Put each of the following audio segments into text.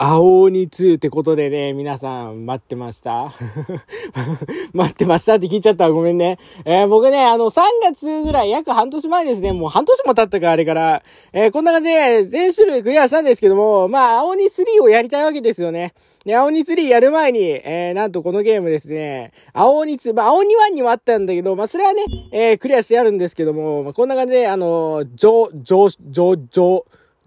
青鬼2ってことでね、皆さん待ってました 待ってましたって聞いちゃったごめんね。えー、僕ね、あの、3月ぐらい、約半年前ですね、もう半年も経ったか、あれから。えー、こんな感じで、全種類クリアしたんですけども、まあ、青鬼3をやりたいわけですよね。で、青鬼3やる前に、えー、なんとこのゲームですね、青鬼2、まあ、青鬼1にもあったんだけど、まあ、それはね、えー、クリアしてやるんですけども、まあ、こんな感じで、あの、上、上、上、上、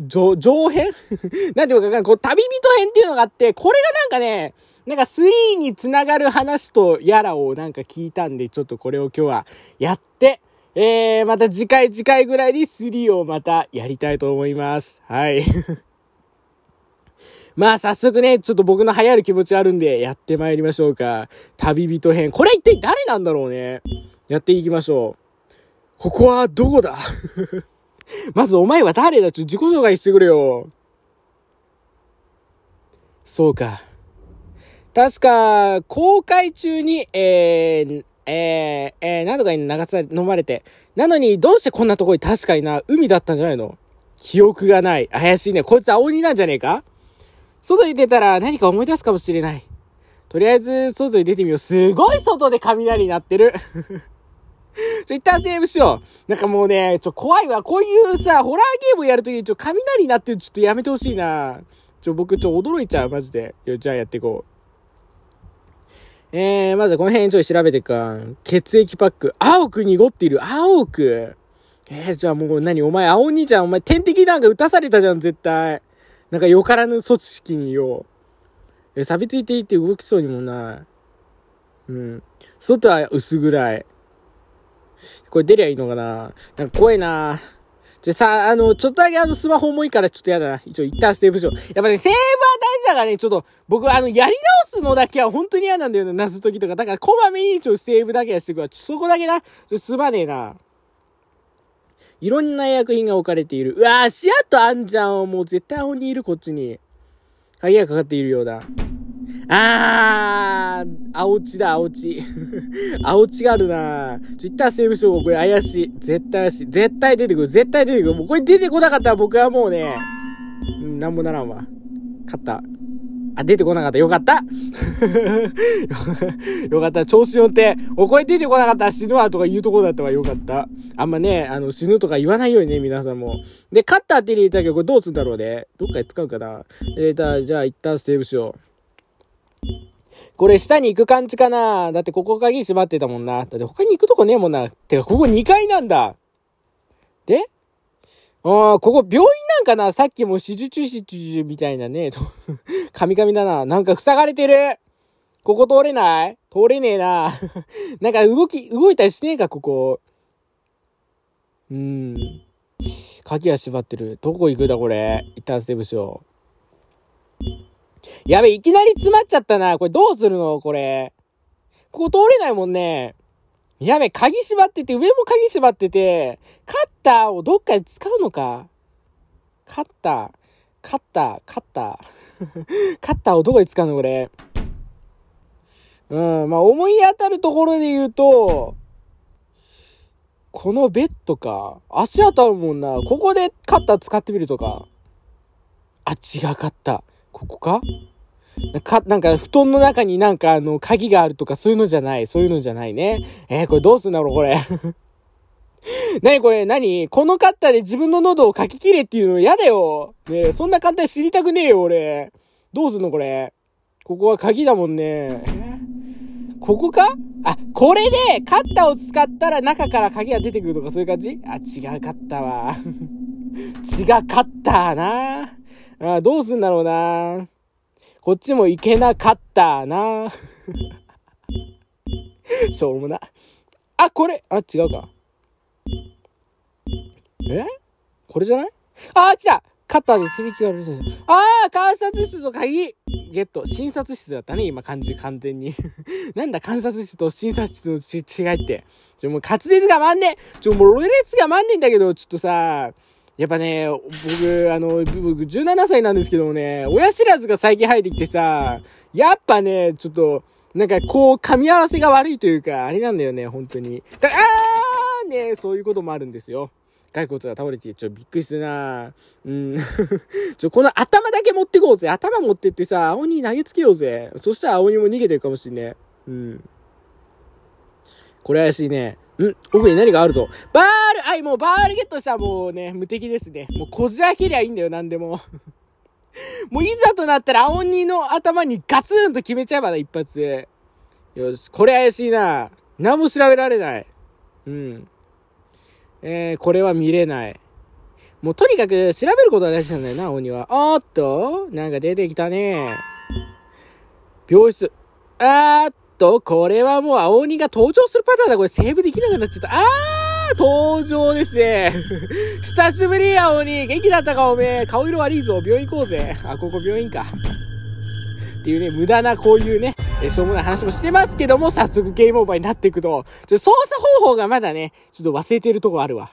上、上編 なんていうかかんこう、旅人編っていうのがあって、これがなんかね、なんか3につながる話とやらをなんか聞いたんで、ちょっとこれを今日はやって、えー、また次回次回ぐらいに3をまたやりたいと思います。はい。まあ早速ね、ちょっと僕の流行る気持ちあるんで、やってまいりましょうか。旅人編。これ一体誰なんだろうね。やっていきましょう。ここはどこだ まずお前は誰だちょ、自己紹介してくれよ。そうか。確か、公開中に、えー、えー、えー、何度かに流され、飲まれて。なのに、どうしてこんなとこに確かにな、海だったんじゃないの記憶がない。怪しいね。こいつ青鬼なんじゃねえか外に出たら何か思い出すかもしれない。とりあえず、外に出てみよう。すごい外で雷鳴ってる。ちょ、一旦セーブしよう。なんかもうね、ちょ、怖いわ。こういうさ、ホラーゲームやるときに、ちょ、雷になってるちょっとやめてほしいな。ちょ、僕、ちょ、驚いちゃう、マジで。よ、じゃあやっていこう。えー、まずこの辺ちょと調べていくか。血液パック。青く濁っている。青く。えー、じゃあもう何お前、青兄ちゃん、お前、点滴なんか打たされたじゃん、絶対。なんか、よからぬ措置にによ。う。え、錆びついていて動きそうにもない。うん。外は薄暗い。これ出りゃいいのかななんか怖いなじゃ、さ、あの、ちょっとだけあのスマホ重いからちょっとやだな。一応一旦セーブしよう。やっぱね、セーブは大事だからね、ちょっと、僕あの、やり直すのだけは本当に嫌なんだよな、謎解きとか。だから、こまめに一応セーブだけはしてくわ。そこだけな。ちょ、すまねえな。いろんな薬品が置かれている。うわぁ、足跡あんじゃん。もう絶対鬼いる、こっちに。鍵がかかっているようだ。あー、青地だ、青地。青地があるなツイッターセーブしよう、これ怪しい。絶対怪しい。絶対出てくる、絶対出てくる。もうこれ出てこなかったら僕はもうね、うん、なんもならんわ。勝った。あ、出てこなかった。よかった。よかった。調子乗って、お声出てこなかったら死ぬわとか言うとこだったわ。よかった。あんまね、あの、死ぬとか言わないようにね、皆さんも。で、カッター手に入れたけど、これどうすんだろうね。どっかで使うかな。えー、じゃあ、一旦セーブしよう。これ下に行く感じかなだってここ鍵閉まってたもんな。だって他に行くとこねえもんな。てか、ここ2階なんだ。でああ、ここ病院なんかなさっきも手術手術みたいなね。カミカミだな。なんか塞がれてる。ここ通れない通れねえな。なんか動き、動いたりしねえか、ここ。うん。鍵閉縛ってる。どこ行くだ、これ。一旦セーブしよう。やべ、いきなり詰まっちゃったな。これどうするのこれ。ここ通れないもんね。やべ、鍵まってて、上も鍵まってて、カッターをどっかで使うのか。カッター、カッター、カッター。カッターをどこで使うのこれ。うん、まあ思い当たるところで言うと、このベッドか。足当たるもんな。ここでカッター使ってみるとか。あ、違かった。ここかか、なんか、布団の中になんか、あの、鍵があるとか、そういうのじゃない。そういうのじゃないね。えー、これどうすんだろう、これ。な にこれ、何このカッターで自分の喉をかき切れっていうの嫌だよ。ねそんな簡単に知りたくねえよ、俺。どうすんの、これ。ここは鍵だもんね。ここかあ、これで、カッターを使ったら中から鍵が出てくるとか、そういう感じあ、違うカッターは。違かったなあどうすんだろうな。こっちも行けなかったな。しょうもな。あ、これあ、違うか。えこれじゃないあ、来たカッターで響きがある。ああ観察室の鍵ゲット。診察室だったね、今、感じ、完全に。なんだ、観察室と診察室のち違いって。ちょ、もう滑舌がまんねちょ、もう俺列がまんねえんだけど、ちょっとさ、やっぱね、僕、あの、僕17歳なんですけどもね、親知らずが最近生えてきてさ、やっぱね、ちょっと、なんかこう、噛み合わせが悪いというか、あれなんだよね、本当に。だあーね、そういうこともあるんですよ。骸骨が倒れて、ちょ、びっくりするなうん。ちょ、この頭だけ持ってこうぜ。頭持ってってさ、青に投げつけようぜ。そしたら青にも逃げてるかもしんね。うん。これ怪しいね。ん奥に何があるぞ。バールはい、もうバールゲットしたもうね、無敵ですね。もうこじ開けりゃいいんだよ、なんでも。もういざとなったら、青鬼の頭にガツンと決めちゃえばな、一発よし、これ怪しいな。何も調べられない。うん。えー、これは見れない。もうとにかく調べることは大事なんだよな、鬼は。おっと、なんか出てきたね。病室。あーっと、これはもう青鬼が登場するパターンだ。これセーブできなくなっちゃった。あー登場ですね。久しぶり、青鬼。元気だったか、おめえ。顔色悪いぞ。病院行こうぜ。あ、ここ病院か。っていうね、無駄なこういうね、えしょうもない話もしてますけども、早速ゲームオーバーになっていくと、ちょ操作方法がまだね、ちょっと忘れてるとこあるわ。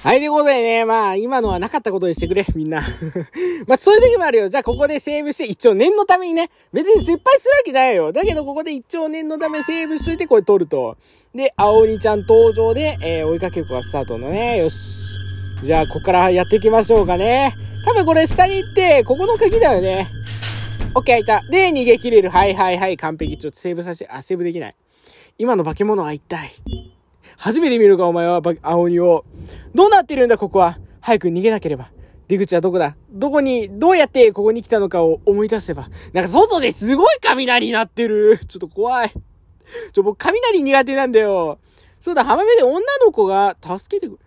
はい、ということでね、まあ、今のはなかったことにしてくれ、みんな。まあ、そういう時もあるよ。じゃあ、ここでセーブして、一応念のためにね、別に失敗するわけないよ。だけど、ここで一応念のためセーブしといて、これ取ると。で、青鬼ちゃん登場で、えー、追いかけっこがスタートのね。よし。じゃあ、ここからやっていきましょうかね。多分これ下に行って、ここの鍵だよね。オッケー、開いた。で、逃げ切れる。はいはいはい、完璧。ちょっとセーブさせて、あ、セーブできない。今の化け物は一体。初めて見るか、お前は、青鬼を。どうなってるんだ、ここは。早く逃げなければ。出口はどこだどこに、どうやってここに来たのかを思い出せば。なんか外ですごい雷になってる。ちょっと怖い。ちょ、僕雷苦手なんだよ。そうだ、浜辺で女の子が助けてくれ。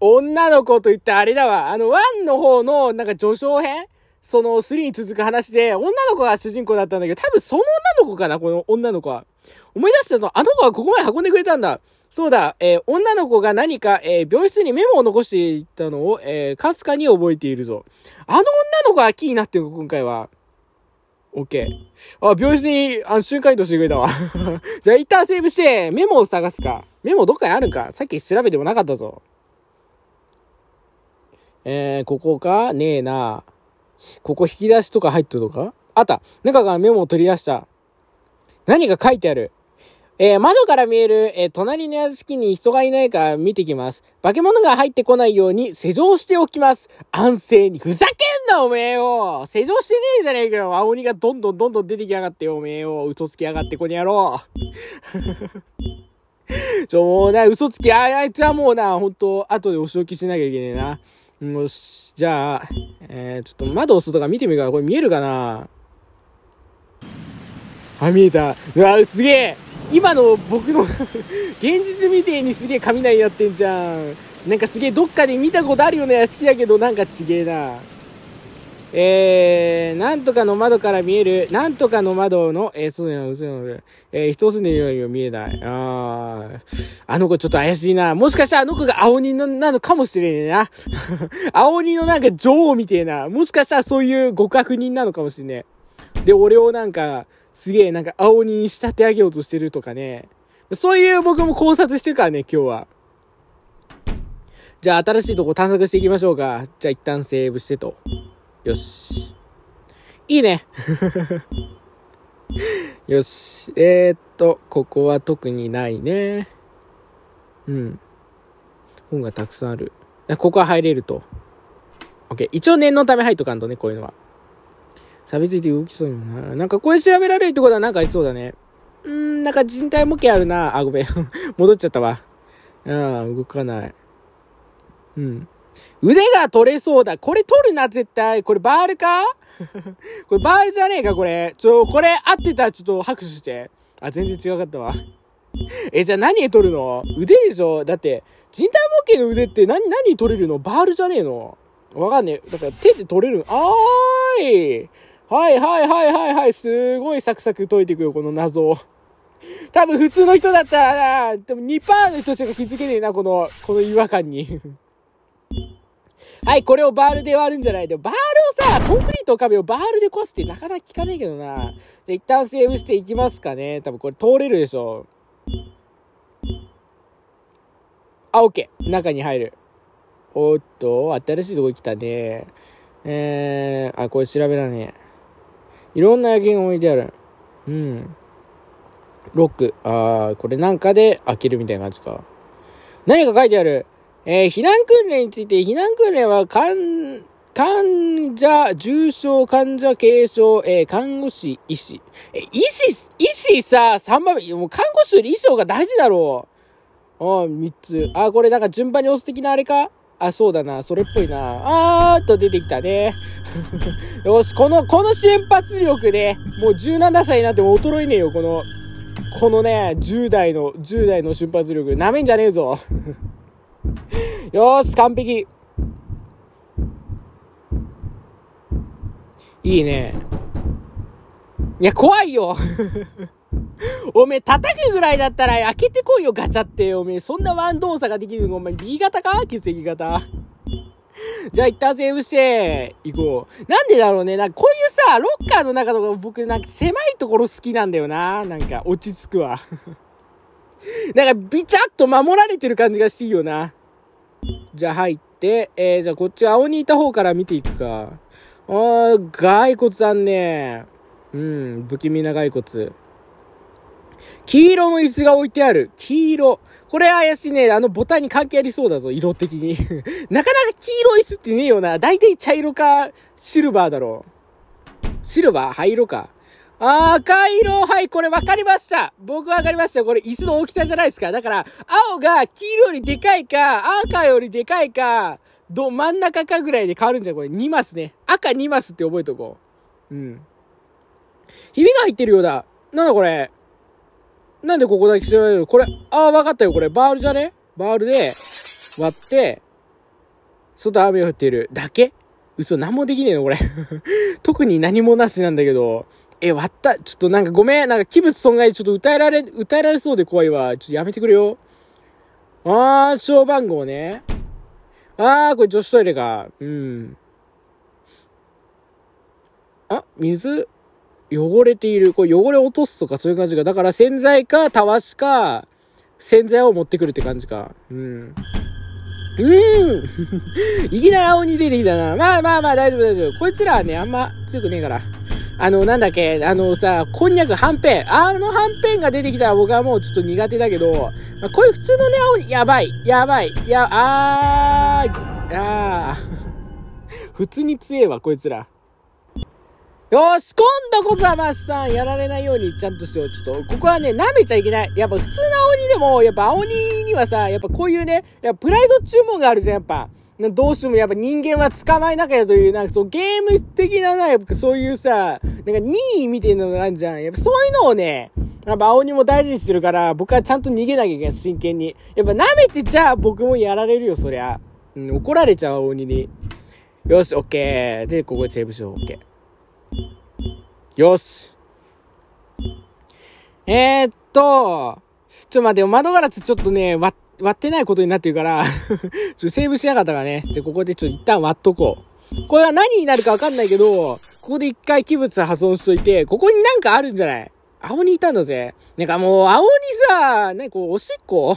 女の子と言ったあれだわ。あの、1の方の、なんか序章編その3に続く話で、女の子が主人公だったんだけど、多分その女の子かな、この女の子は。思い出したの、あの子はここまで運んでくれたんだ。そうだ、えー、女の子が何か、えー、病室にメモを残していたのを、えー、かすかに覚えているぞ。あの女の子が気になってる今回は。OK。あ、病室に、あの、瞬間移動してくれたわ。じゃあ、一旦セーブして、メモを探すか。メモどっかにあるか。さっき調べてもなかったぞ。えー、ここかねえな。ここ引き出しとか入っとるとかあった。中からメモを取り出した。何が書いてあるえー、窓から見える、えー、隣の屋敷に人がいないか見てきます。化け物が入ってこないように施錠しておきます。安静に。ふざけんな、おめえよ施錠してねえじゃねえかよ青鬼がどんどんどんどん出てきやがってよ、おめえよ嘘つきやがって、この野郎 ちょ、もうな、嘘つき、あ、あいつはもうな、ほんと、後でお仕置きしなきゃいけねえな。よし、じゃあ、えー、ちょっと窓押すとか見てみるから、これ見えるかなあ、見えた。うわ、すげえ今の僕の 現実みてえにすげえ雷やってんじゃんなんかすげえどっかで見たことあるような屋敷だけどなんかちげえなえー、なんとかの窓から見える、なんとかの窓の、えー、そうや、嘘や、えー、人を住んでいるようには見えない。ああの子ちょっと怪しいな。もしかしたらあの子が青鬼のなのかもしれねえな。青鬼のなんか女王みてえな。もしかしたらそういう極悪人なのかもしれねえ。で、俺をなんか、すげえなんか青に仕立て上げようとしてるとかね。そういう僕も考察してるからね、今日は。じゃあ新しいとこ探索していきましょうか。じゃあ一旦セーブしてと。よし。いいね。よし。えー、っと、ここは特にないね。うん。本がたくさんある。ここは入れると。OK。一応念のため入っとかんとね、こういうのは。錆びついて動きそうにもななんかこれ調べられるってことはなんかありそうだね。うん、なんか人体模型あるな。あ、ごめん。戻っちゃったわ。うん、動かない。うん。腕が取れそうだ。これ取るな、絶対。これバールか これバールじゃねえか、これ。ちょ、これ合ってたらちょっと拍手して。あ、全然違かったわ。え、じゃあ何取るの腕でしょだって、人体模型の腕って何、何取れるのバールじゃねえのわかんねえ。だから手で取れる。あーいはいはいはいはいはい、すごいサクサク解いていくよ、この謎を。多分普通の人だったらな、でも2%の人しか気づけねえな、この、この違和感に。はい、これをバールで割るんじゃないで、バールをさ、コンクリート壁をバールで壊すってなかなか効かねえけどな。じゃ、一旦セーブしていきますかね。多分これ通れるでしょ。あ、オッケー。中に入る。おっと、新しいとこ来たね。えー、あ、これ調べらねえ。いろんな野球が置いてある。うん。ロック。ああ、これなんかで開けるみたいな感じか。何か書いてある。えー、避難訓練について、避難訓練は患、患者、重症患者、軽症、えー、看護師、医師。えー、医師、医師さ、3番目、もう看護師より医師が大事だろう。ああ、3つ。ああ、これなんか順番に押す的なあれかあ、そうだな。それっぽいな。あーっと出てきたね。よし、この、この瞬発力で、もう17歳になっても衰えねえよ、この、このね、10代の、10代の瞬発力。なめんじゃねえぞ。よし、完璧。いいね。いや、怖いよ おめえ叩くぐらいだったら開けてこいよガチャって。おめえそんなワン動作ができるのお前 B 型か血液型。じゃあ一旦セーブしていこう。なんでだろうね。なんかこういうさ、ロッカーの中とか僕なんか狭いところ好きなんだよな。なんか落ち着くわ。なんかビチャッと守られてる感じがしていいよな。じゃあ入って、えー、じゃあこっち青にいた方から見ていくか。あー、骸骨あんね。うん、不気味な骸骨。黄色の椅子が置いてある。黄色。これ怪しいね。あのボタンに関係ありそうだぞ、色的に。なかなか黄色椅子ってねえよな。大体茶色か、シルバーだろう。シルバー灰色か。赤色はい、これ分かりました僕分かりましたこれ椅子の大きさじゃないですか。だから、青が黄色よりでかいか、赤よりでかいか、ど、真ん中かぐらいで変わるんじゃんこれ2マスね。赤2マスって覚えとこう。うん。ひびが入ってるようだ。なんだこれなんでここだけ調べるこれ、ああ、わかったよ。これ、バールじゃねバールで割って、外雨降っているだけ嘘、なんもできねえの、これ 特に何もなしなんだけど。え、割った。ちょっとなんかごめん。なんか器物損害ちょっと歌えられ、歌えられそうで怖いわ。ちょっとやめてくれよ。あー、小番号ね。あー、これ女子トイレか。うん。あ、水汚れている。これ汚れ落とすとかそういう感じが。だから洗剤か、たわしか、洗剤を持ってくるって感じか。うん。うーん いきなり青に出てきたな。まあまあまあ大丈夫大丈夫。こいつらはね、あんま強くねえから。あの、なんだっけ、あのさ、こんにゃくはんぺん。あのはんぺんが出てきたら僕はもうちょっと苦手だけど、まあ、こういう普通のね、青に、やばい、やばい、や、あー、あー。普通に強えわ、こいつら。よし、今度こそはマシさん、やられないようにちゃんとしよう。ちょっと、ここはね、舐めちゃいけない。やっぱ普通の青鬼でも、やっぱ青鬼にはさ、やっぱこういうね、やプライド注文があるじゃん、やっぱ。どうしてもやっぱ人間は捕まえなきゃという、なんかそうゲーム的なな、やっぱそういうさ、なんか任意みたいなのがあるじゃん。やっぱそういうのをね、やっぱ青鬼も大事にしてるから、僕はちゃんと逃げなきゃいけない、真剣に。やっぱ舐めてちゃ僕もやられるよ、そりゃ。うん、怒られちゃう、青鬼に。よし、オッケー。で、ここでセーブしよう、オッケー。よし。えー、っと、ちょっと待ってよ、窓ガラスちょっとね、割ってないことになってるから ちょセーブしなかったからね。じゃ、ここでちょっと一旦割っとこう。これは何になるかわかんないけど、ここで一回器物破損しといて、ここになんかあるんじゃない青にいたんだぜ。なんかもう、青にさ、何こう、おしっこ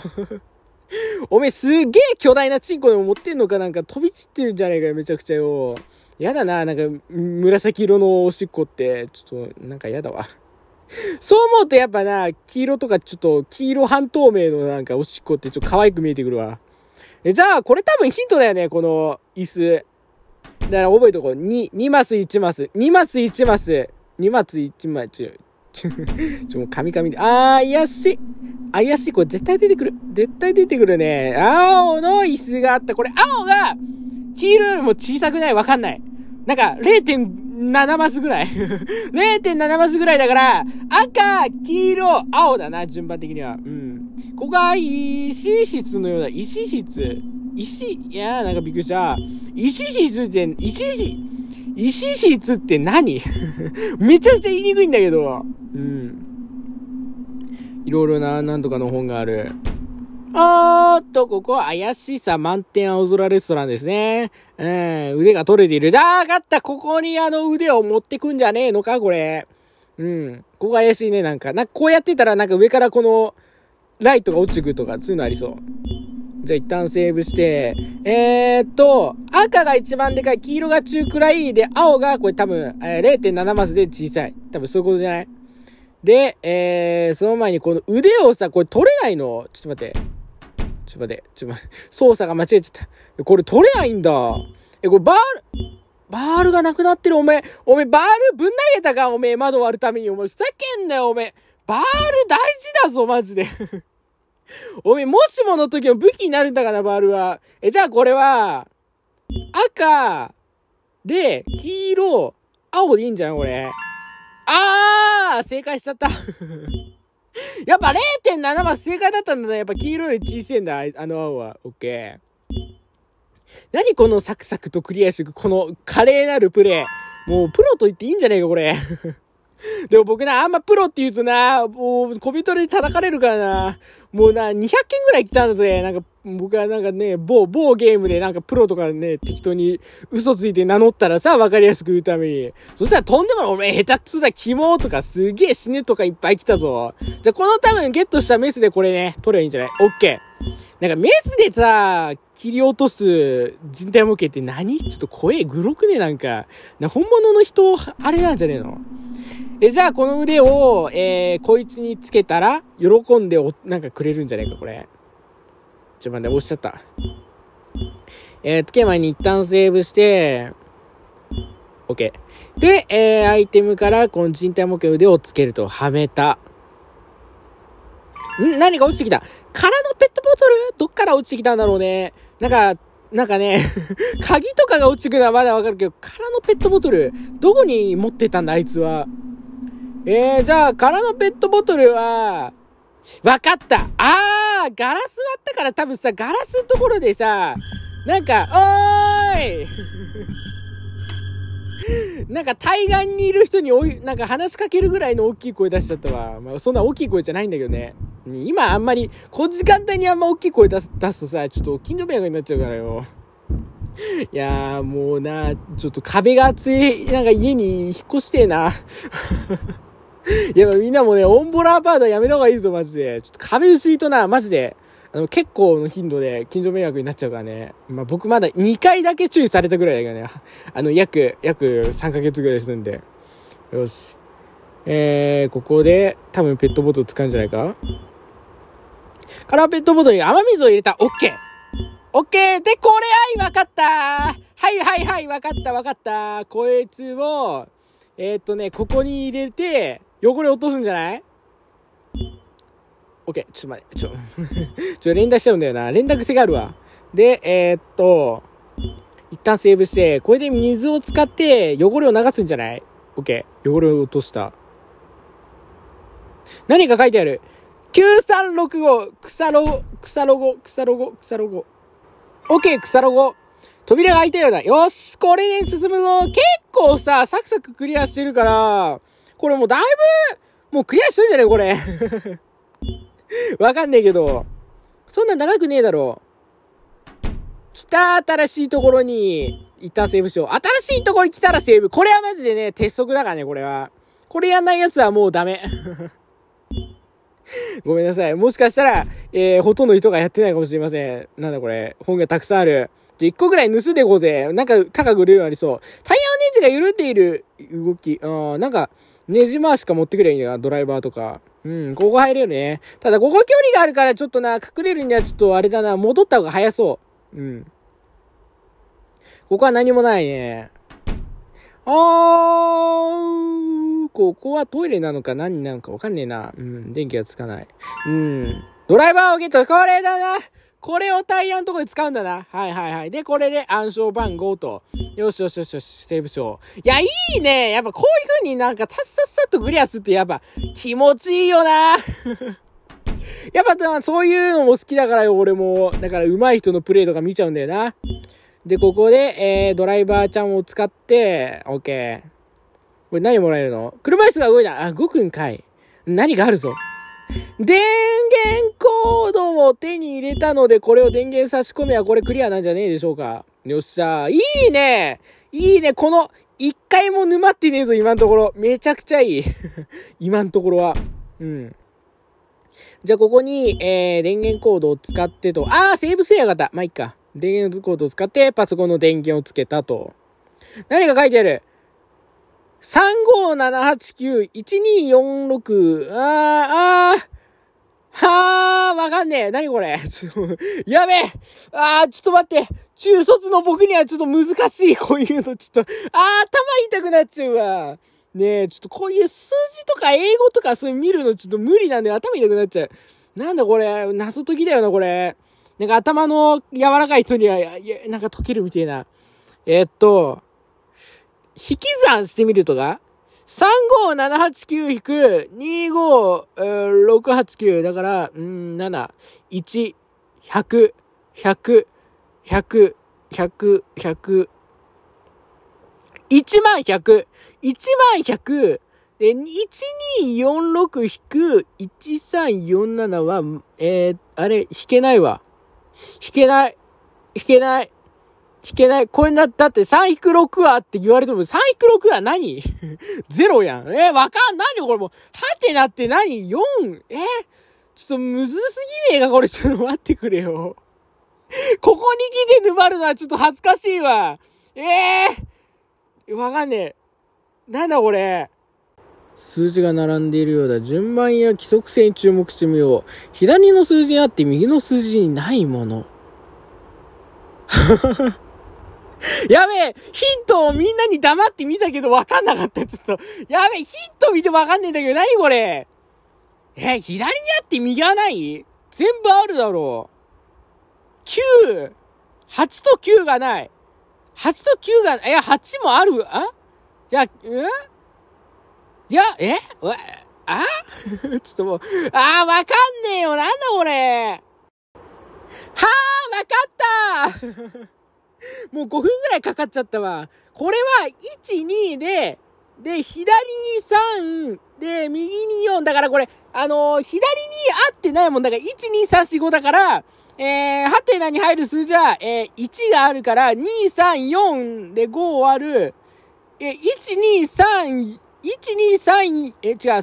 おめえすげえ巨大なチンコでも持ってんのかなんか飛び散ってるんじゃないかよ、めちゃくちゃよ。やだな、なんか紫色のおしっこって、ちょっとなんかやだわ。そう思うとやっぱな、黄色とかちょっと黄色半透明のなんかおしっこってちょっと可愛く見えてくるわ。え、じゃあこれ多分ヒントだよね、この椅子。だから覚えとこう。2、2マス1マス。2マス1マス。2マス1マス。ちょ、もうカミカミで。あー、怪しい怪しいこれ絶対出てくる絶対出てくるね。青の椅子があった。これ青が、黄色よりも小さくないわかんない。なんか、0.7マスぐらい0.7 マスぐらいだから、赤、黄色、青だな、順番的には。うん。ここが石室のようだ。石室石、いやー、なんかびっくりした。石室って、石室、石室って何 めちゃくちゃ言いにくいんだけど。うん。いろいろな、なんとかの本がある。おーっと、ここ怪しさ満点青空レストランですね。うん、腕が取れている。だかった、ここにあの腕を持ってくんじゃねえのか、これ。うん。ここ怪しいね、なんか。なんかこうやってたら、なんか上からこの、ライトが落ちてくるとか、そういうのありそう。じゃあ一旦セーブして、えー、っと、赤が一番でかい、黄色が中くらいで、青がこれ多分、えー、0.7マスで小さい。多分そういうことじゃないで、えー、その前にこの腕をさ、これ取れないのちょっと待って。ちょっと待って。ちょっと待って。操作が間違えちゃった。これ取れないんだ。え、これバール、バールがなくなってる。おめえ、おめえ、バールぶん投げたかおめえ、窓割るために。お前、ふざけんなよ、おめえ。バール大事だぞ、マジで おめえ、もしもの時の武器になるんだから、バールは。え、じゃあこれは、赤、で、黄色、青でいいんじゃないこれ。あー正解しちゃった やっぱ0.7は正解だったんだね。やっぱ黄色より小さいんだ、あの青は。オッケー。何このサクサクとクリアしていく、この華麗なるプレイ。もうプロと言っていいんじゃねえか、これ でも僕な、あんまプロって言うとな、もう、小人で叩かれるからな、もうな、200件ぐらい来たんだぜ。なんか、僕はなんかね、某、某ゲームでなんかプロとかね、適当に嘘ついて名乗ったらさ、わかりやすく言うために。そしたらとんでもない、おめ下手っつうだ、キモとかすげえ死ねとかいっぱい来たぞ。じゃ、この多分ゲットしたメスでこれね、取ればいいんじゃないオッケー。なんかメスでさ、切り落とす人体模型って何ちょっと怖え、グロくねなんか。な、本物の人、あれなんじゃねえのえ、じゃあこの腕を、えー、こいつにつけたら、喜んでお、なんかくれるんじゃないか、これ。ちょ、待って、押しちゃった。えー、つけ前に一旦セーブして、OK。で、えー、アイテムからこの人体模型腕をつけると、はめた。ん何か落ちてきた。空のペットボトルどっから落ちてきたんだろうね。なんか、なんかね 鍵とかが落ちてくのはまだわかるけど、空のペットボトル、どこに持ってたんだ、あいつは。えー、じゃあ、空のペットボトルは、わかったあーガラス割ったから多分さ、ガラスのところでさ、なんか、おーい なんか対岸にいる人におい、なんか話しかけるぐらいの大きい声出しちゃったわ。まあ、そんな大きい声じゃないんだけどね。今あんまり、この時間帯にあんま大きい声出す、出すとさ、ちょっと近所迷惑になっちゃうからよ。いやーもうな、ちょっと壁が厚い、なんか家に引っ越してえな。い や、みんなもね、オンボラアパートやめた方がいいぞ、マジで。ちょっと壁薄いとな、マジで。あの、結構の頻度で近所迷惑になっちゃうからね。まあ、僕まだ2回だけ注意されたぐらいだけどね。あの、約、約3ヶ月ぐらいするんで。よし。えー、ここで、多分ペットボトル使うんじゃないかカラーペットボトルに雨水を入れた。オッケーオッケーで、これ、はい、わかったはいはいはい、わかったわかったこいつを、えー、っとね、ここに入れて、汚れ落とすんじゃないオッケー、ちょっと待って、ちょ、ちょ、連打しちゃうんだよな。連打癖があるわ。で、えー、っと、一旦セーブして、これで水を使って汚れを流すんじゃないオッケー、汚れを落とした。何か書いてある。9365、草ロゴ、草ロゴ、草ロゴ、草ロゴ。オッケー、草ロゴ。扉が開いたようだ。よし、これで進むぞ。結構さ、サクサククリアしてるから、これもうだいぶ、もうクリアしてるんじゃないこれ。わかんねえけど。そんな長くねえだろう。来た新しいところに、一旦セーブしよう。新しいところに来たらセーブ。これはマジでね、鉄則だからね、これは。これやんないやつはもうダメ。ごめんなさい。もしかしたら、えー、ほとんど人がやってないかもしれません。なんだこれ。本がたくさんある。じゃ、1個ぐらい盗んでいこうぜ。なんか、高く売れるようになりそう。タイヤのネジが緩んでいる動き。うん、なんか、ネジ回しか持ってくれゃいいんだよドライバーとか。うん、ここ入るよね。ただ、ここ距離があるから、ちょっとな、隠れるにはちょっとあれだな、戻った方が早そう。うん。ここは何もないね。あー、ここはトイレなのか何なのかわかんねえな。うん、電気がつかない。うん。ドライバーをゲット。これだな。これをタイヤのとこで使うんだな。はいはいはい。で、これで暗証番号と。よしよしよしよし、セーブしよう。いや、いいね。やっぱこういう風になんかさっさっさとグリアすってやっぱ気持ちいいよな。やっぱそういうのも好きだからよ、俺も。だから上手い人のプレイとか見ちゃうんだよな。で、ここで、えー、ドライバーちゃんを使って、オッケー。これ何もらえるの車椅子が動いた。あ、動くんかい。何があるぞ。電源コードを手に入れたので、これを電源差し込めばこれクリアなんじゃねえでしょうか。よっしゃー。いいねいいねこの、一回も沼ってねえぞ、今のところ。めちゃくちゃいい。今のところは。うん。じゃあ、ここに、えー、電源コードを使ってと。あー、セーブすよかった。まあ、いっか。電源コードを使って、パソコンの電源をつけたと。何が書いてある35789-1246。あー、あー、はあわかんねえ。なにこれ。やべえ。ああちょっと待って。中卒の僕にはちょっと難しい。こういうの、ちょっと、ああ頭痛くなっちゃうわ。ねえ、ちょっとこういう数字とか英語とかそういう見るのちょっと無理なんで頭痛くなっちゃう。なんだこれ、謎解きだよな、これ。なんか頭の柔らかい人には、いや、なんか解けるみたいな。えー、っと、引き算してみるとか、35789引く25689だから、ん、7、1、100、100、100、100、100、1万100、1万100、で、1246引く1347は、えー、あれ、引けないわ。引けない。引けない。弾けない。これな、だって3引く6はって言われても、3引く6は何 ?0 やん。え、わかん、何よ、これもう。はてなって何 ?4? えちょっとむずすぎねえか、これ。ちょっと待ってくれよ。ここに来て沼るのはちょっと恥ずかしいわ。ええー、わかんねえ。なんだこれ。数字が並んでいるようだ。順番や規則性に注目してみよう。左の数字にあって右の数字にないもの。やべえヒントをみんなに黙って見たけどわかんなかった。ちょっと。やべえヒント見てわかんねえんだけど、なにこれえ、左にあって右はない全部あるだろう。9、8と9がない。8と9が、いや、8もある、あいや、うんいや、えわ、あ ちょっともう、ああ、わかんねえよ。なんだこれ。はあ、わかったもう5分ぐらいかかっちゃったわ。これは、1、2で、で、左に3、で、右に4。だからこれ、あのー、左に合ってないもんだから、1、2、3、4、5だから、えー、ハテに入る数字は、えー、1があるから、2、3、4で5割る、え1、2、3、1,2,3, え、違う、3、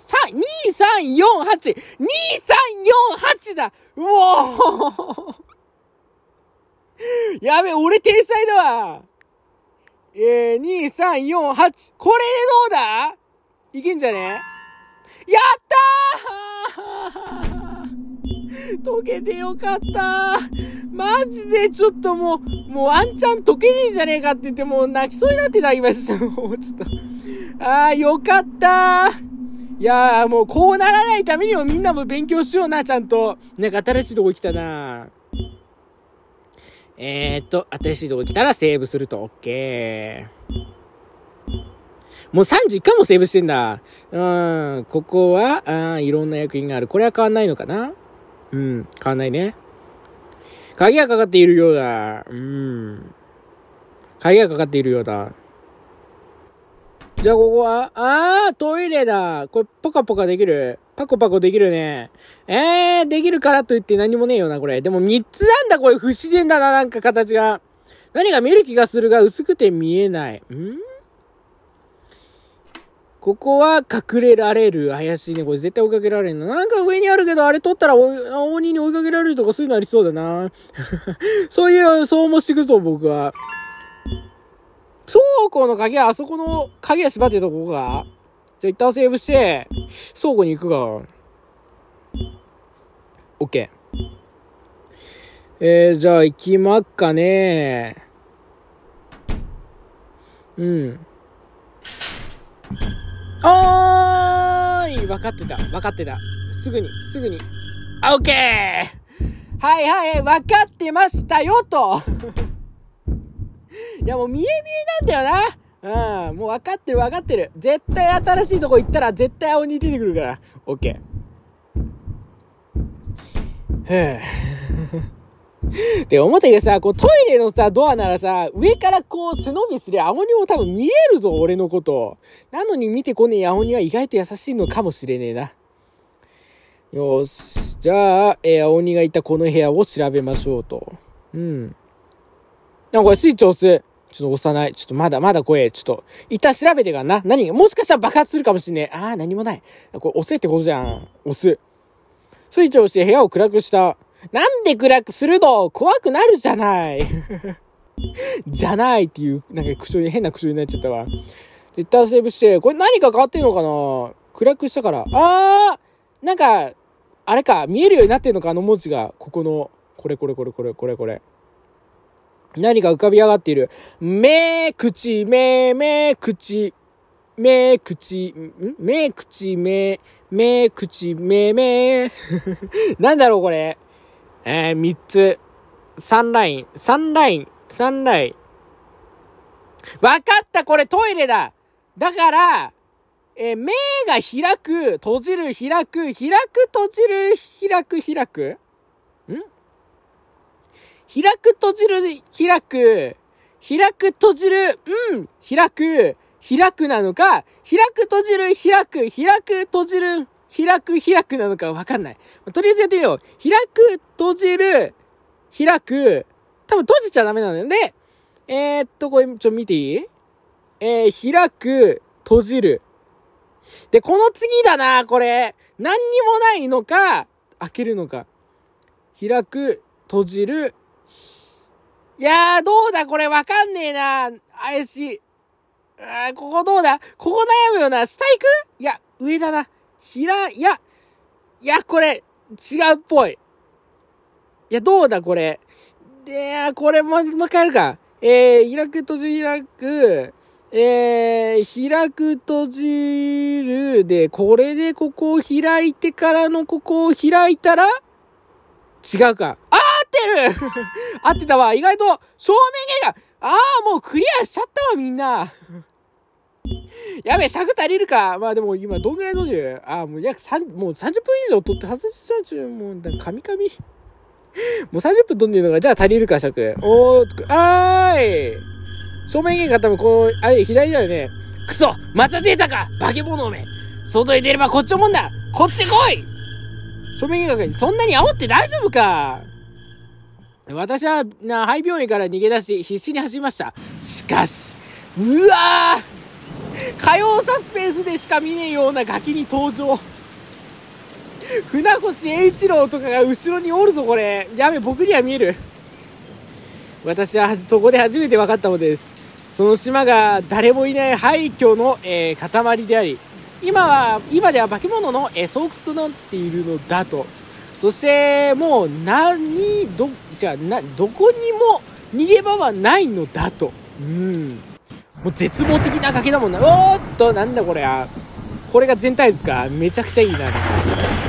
2,3,4,8!2,3,4,8 だうおー やべ、俺天才だわえー、2、3、4、8。これでどうだいけんじゃねやったー 溶けてよかったマジでちょっともう、もうワンチャン溶けねえんじゃねえかって言ってもう泣きそうになって泣きました、もうちょっと。あー、よかったいやーもうこうならないためにもみんなも勉強しような、ちゃんと。なんか新しいとこ来たなえー、っと、新しいとこ来たらセーブすると OK。もう31回もセーブしてんだ。うん、ここは、あいろんな役員がある。これは変わんないのかなうん、変わんないね。鍵がかかっているようだ。うん。鍵がかかっているようだ。じゃあここは、あー、トイレだ。これ、ポカポカできる。パコパコできるね。えー、できるからと言って何もねえよな、これ。でも3つなんだ、これ。不自然だな、なんか形が。何が見える気がするが、薄くて見えない。んここは隠れられる。怪しいね。これ絶対追いかけられるの。なんか上にあるけど、あれ取ったら鬼に追いかけられるとかそういうのありそうだな。そういう、そう思してくぞ、僕は。倉庫の鍵はあそこの鍵は縛ってとこか。じゃあ一旦セーブして、倉庫に行くが。ケー。えー、じゃあ行きまっかねうん。おーい分かってた。分かってた。すぐに、すぐに。オッケーはいはい、分かってましたよと いやもう見え見えなんだよなうん、もう分かってる分かってる。絶対新しいとこ行ったら絶対青に出てくるから。オッケー。で、て思ったけどさ、こうトイレのさ、ドアならさ、上からこう背伸びすりゃ青鬼も多分見えるぞ、俺のこと。なのに見てこねえ青鬼は意外と優しいのかもしれねえな。よし。じゃあ、えー、青鬼がいたこの部屋を調べましょうと。うん。なんかこれスイッチ押す。ちょっと押さない。ちょっとまだまだ怖え。ちょっと、一旦調べてからな。何もしかしたら爆発するかもしんねえ。あー、何もない。これ押せってことじゃん。押す。スイッチを押して部屋を暗くした。なんで暗くするの怖くなるじゃない。じゃないっていう、なんか口調に、変な口調になっちゃったわ。一旦セーブして、これ何か変わってんのかな暗くしたから。あーなんか、あれか、見えるようになってんのか、あの文字が。ここの、これこれこれこれこれこれ。何か浮かび上がっている。目、口、目、目、口、目、口、ん目、口、目、目、口、目、目。なんだろう、これ。えー、三つ。三ライン。三ライン。三ライン。わかったこれトイレだだから、えー、目が開く、閉じる、開く、開く、閉じる、開く、開く開く閉じる、開く、開く閉じる、うん、開く、開くなのか、開く閉じる、開く、開く閉じる、開く、開くなのかわかんない。とりあえずやってみよう。開く、閉じる、開く、多分閉じちゃダメなのよね。えー、っと、これ、ちょ、見ていいえー、開く、閉じる。で、この次だな、これ。何にもないのか、開けるのか。開く、閉じる、いやー、どうだこれわかんねえな怪しい。あここどうだここ悩むよな下行くいや、上だな。平、いや、いや、これ、違うっぽい。いや、どうだこれ。で、これも、もう一回やるか。えー、開く閉じ開く、えー、開く閉じるで、これでここを開いてからのここを開いたら違うか。てる 合ってたわ意外と正面芸がああもうクリアしちゃったわみんなやべえ、尺足りるか。まあでも今どんぐらいのでああ、もう約3、もう30分以上撮って外しう。ちゅう、もう、カミカミ。もう30分撮んでるのが、じゃあ足りるか、尺。おー、あーい。正面玄関多分こう、あれ、左だよね。くそまた出たか化け物おめ外へ出ればこっちのもんだこっち来い正面玄関にそんなに煽って大丈夫か私はな肺病院から逃げ出し必死に走りましたしかしうわー火曜サスペンスでしか見ねえようなガキに登場船越英一郎とかが後ろにおるぞこれやべ僕には見える私はそこで初めて分かったのですその島が誰もいない廃墟の、えー、塊であり今は今では化け物の、えー、巣窟となっているのだとそしてもう何どちゃなどこにも逃げ場はないのだとうんもう絶望的な崖だもんなおーっとなんだこれこれが全体図かめちゃくちゃいいな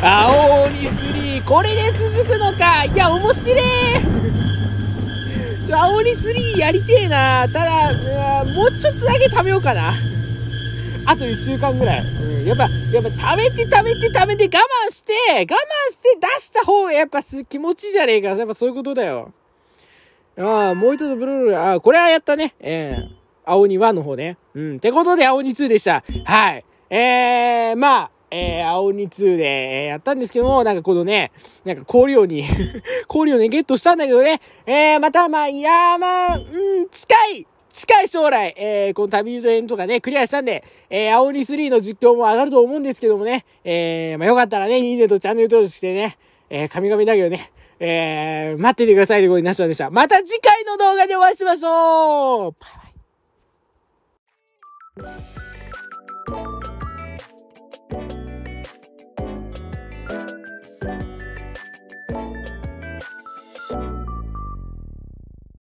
青鬼釣りこれで続くのかいや面白えちょ青鬼釣りやりてえなただもうちょっとだけ食べようかなあと1週間ぐらい。うん、やっぱ、やっぱ、貯めて貯めて貯めて我慢して、我慢して出した方がやっぱす気持ちいいじゃねえか。やっぱそういうことだよ。ああ、もう一つブルール、ああ、これはやったね。ええー、青に1の方ね。うん。ってことで、青に2でした。はい。ええー、まあ、えー、青に2で、えー、やったんですけども、なんかこのね、なんか氷をに氷を ね、ゲットしたんだけどね、えー、また、まあ、いやまあ、うん、近い近い将来、えー、この旅人編とかね、クリアしたんで、えー、青鬼3の実況も上がると思うんですけどもね、えー、まあ、よかったらね、いいねとチャンネル登録してね、えー、神々だけどね、えー、待っててくださいといことになっちゃいました。また次回の動画でお会いしましょうバイバイ